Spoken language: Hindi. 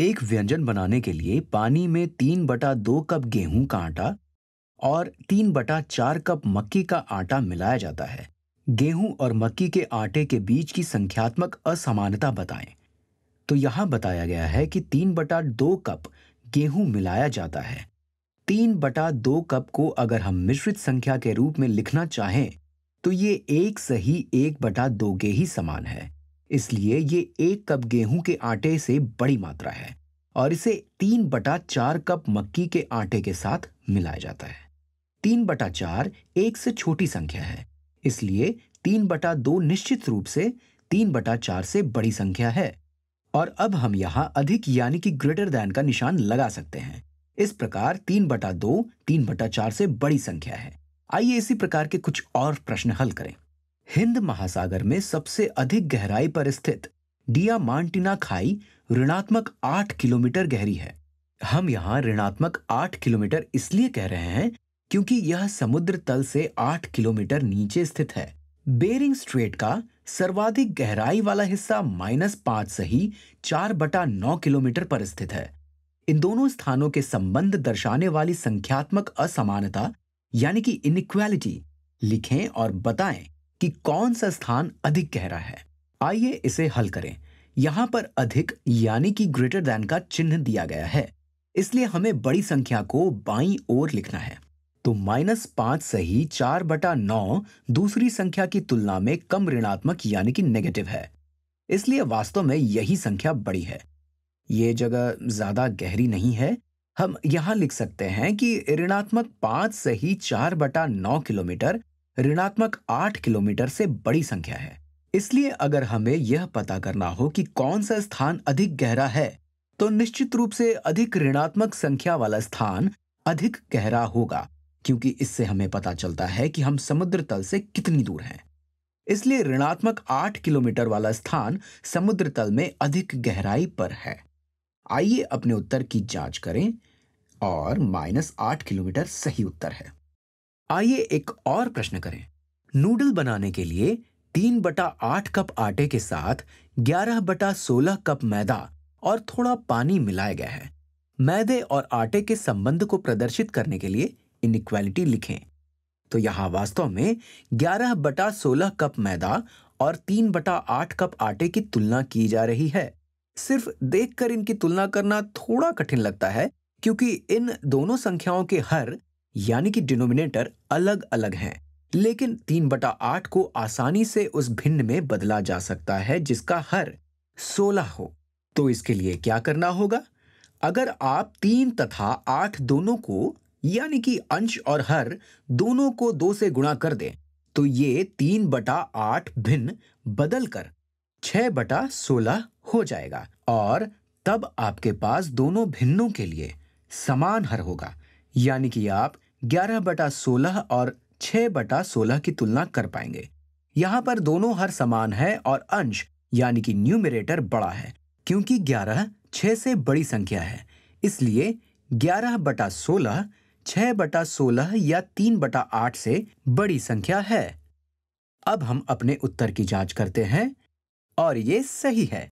एक व्यंजन बनाने के लिए पानी में तीन बटा दो कप गेहूं का आटा और तीन बटा चार कप मक्की का आटा मिलाया जाता है गेहूं और मक्की के आटे के बीच की संख्यात्मक असमानता बताएं तो यहां बताया गया है कि तीन बटा दो कप गेहूं मिलाया जाता है तीन बटा दो कप को अगर हम मिश्रित संख्या के रूप में लिखना चाहें तो ये एक सही एक बटा दो के ही समान है इसलिए ये एक कप गेहूं के आटे से बड़ी मात्रा है और इसे तीन बटा चार कप मक्की के आटे के साथ मिलाया जाता है तीन बटा चार एक से छोटी संख्या है इसलिए तीन बटा दो निश्चित रूप से तीन बटा चार से बड़ी संख्या है और अब हम यहां अधिक यानी कि ग्रेटर दैन का निशान लगा सकते हैं इस प्रकार तीन बटा दो तीन बटा चार से बड़ी संख्या है आइए इसी प्रकार के कुछ और प्रश्न हल करें हिंद महासागर में सबसे अधिक गहराई पर स्थित डिया मांटिना खाई ऋणात्मक आठ किलोमीटर गहरी है हम यहाँ ऋणात्मक आठ किलोमीटर इसलिए कह रहे हैं क्योंकि यह समुद्र तल से आठ किलोमीटर नीचे स्थित है बेरिंग स्ट्रेट का सर्वाधिक गहराई वाला हिस्सा माइनस पांच से ही चार बटा नौ किलोमीटर पर स्थित है इन दोनों स्थानों के संबंध दर्शाने वाली संख्यात्मक असमानता यानी कि इनिक्वालिटी लिखें और बताएं कि कौन सा स्थान अधिक गहरा है आइए इसे हल करें यहां पर अधिक यानी कि ग्रेटर देन का चिन्ह दिया गया है इसलिए हमें बड़ी संख्या को बाई ओर लिखना है तो माइनस पांच सही चार बटा नौ दूसरी संख्या की तुलना में कम ऋणात्मक यानी कि नेगेटिव है इसलिए वास्तव में यही संख्या बड़ी है ये जगह ज्यादा गहरी नहीं है हम यहां लिख सकते हैं कि ऋणात्मक पांच सही चार बटा नौ किलोमीटर ऋणात्मक आठ किलोमीटर से बड़ी संख्या है इसलिए अगर हमें यह पता करना हो कि कौन सा स्थान अधिक गहरा है तो निश्चित रूप से अधिक ऋणात्मक संख्या वाला स्थान अधिक गहरा होगा क्योंकि इससे हमें पता चलता है कि हम समुद्र तल से कितनी दूर हैं इसलिए ऋणात्मक आठ किलोमीटर वाला स्थान समुद्र तल में अधिक गहराई पर है आइए अपने उत्तर की जांच करें और माइनस आठ किलोमीटर सही उत्तर है आइए एक और प्रश्न करें नूडल बनाने के लिए तीन बटा आठ कप आटे के साथ ग्यारह बटा सोलह कप मैदा और थोड़ा पानी मिलाया गया है मैदे और आटे के संबंध को प्रदर्शित करने के लिए इनक्वालिटी लिखें तो यहां वास्तव में ग्यारह बटा सोलह कप मैदा और तीन बटा आठ कप आटे की तुलना की जा रही है सिर्फ देखकर इनकी तुलना करना थोड़ा कठिन लगता है क्योंकि इन दोनों संख्याओं के हर यानी कि डिनोमिनेटर अलग अलग हैं लेकिन तीन बटा आठ को आसानी से उस भिन्न में बदला जा सकता है जिसका हर सोलह हो तो इसके लिए क्या करना होगा अगर आप तीन तथा आठ दोनों को यानी कि अंश और हर दोनों को दो से गुणा कर दें तो ये तीन बटा आठ भिन्न बदलकर छह बटा सोलह हो जाएगा और तब आपके पास दोनों भिन्नों के लिए समान हर होगा यानी कि आप ग्यारह बटा सोलह और छह बटा सोलह की तुलना कर पाएंगे यहां पर दोनों हर समान है और अंश यानी कि न्यूमिरेटर बड़ा है क्योंकि ग्यारह छह से बड़ी संख्या है इसलिए ग्यारह बटा सोलह छह बटा सोलह या तीन बटा आठ से बड़ी संख्या है अब हम अपने उत्तर की जांच करते हैं और ये सही है